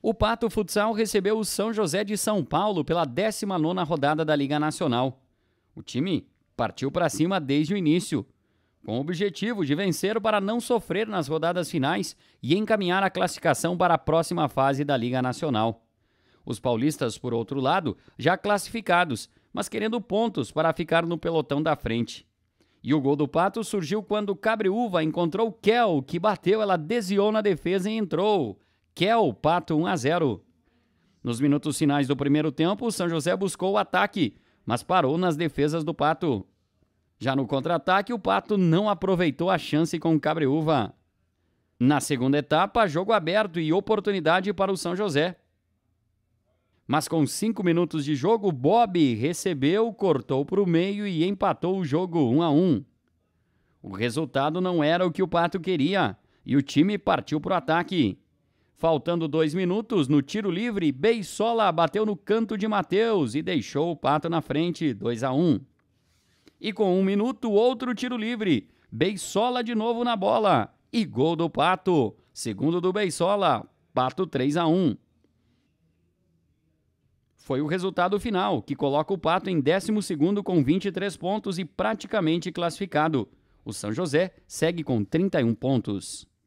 O Pato Futsal recebeu o São José de São Paulo pela 19ª rodada da Liga Nacional. O time partiu para cima desde o início, com o objetivo de vencer para não sofrer nas rodadas finais e encaminhar a classificação para a próxima fase da Liga Nacional. Os paulistas, por outro lado, já classificados, mas querendo pontos para ficar no pelotão da frente. E o gol do Pato surgiu quando Cabriúva encontrou Kel, que bateu, ela desviou na defesa e entrou. Kel Pato 1 a 0. Nos minutos finais do primeiro tempo, o São José buscou o ataque, mas parou nas defesas do Pato. Já no contra-ataque, o Pato não aproveitou a chance com o Cabreúva. Na segunda etapa, jogo aberto e oportunidade para o São José. Mas com cinco minutos de jogo, Bob recebeu, cortou para o meio e empatou o jogo 1 a 1. O resultado não era o que o Pato queria e o time partiu para o ataque. Faltando dois minutos, no tiro livre, Beisola bateu no canto de Matheus e deixou o Pato na frente, 2 a 1 um. E com um minuto, outro tiro livre. Beisola de novo na bola. E gol do Pato. Segundo do Beisola, Pato 3 a 1 um. Foi o resultado final, que coloca o Pato em 12 com 23 pontos e praticamente classificado. O São José segue com 31 pontos.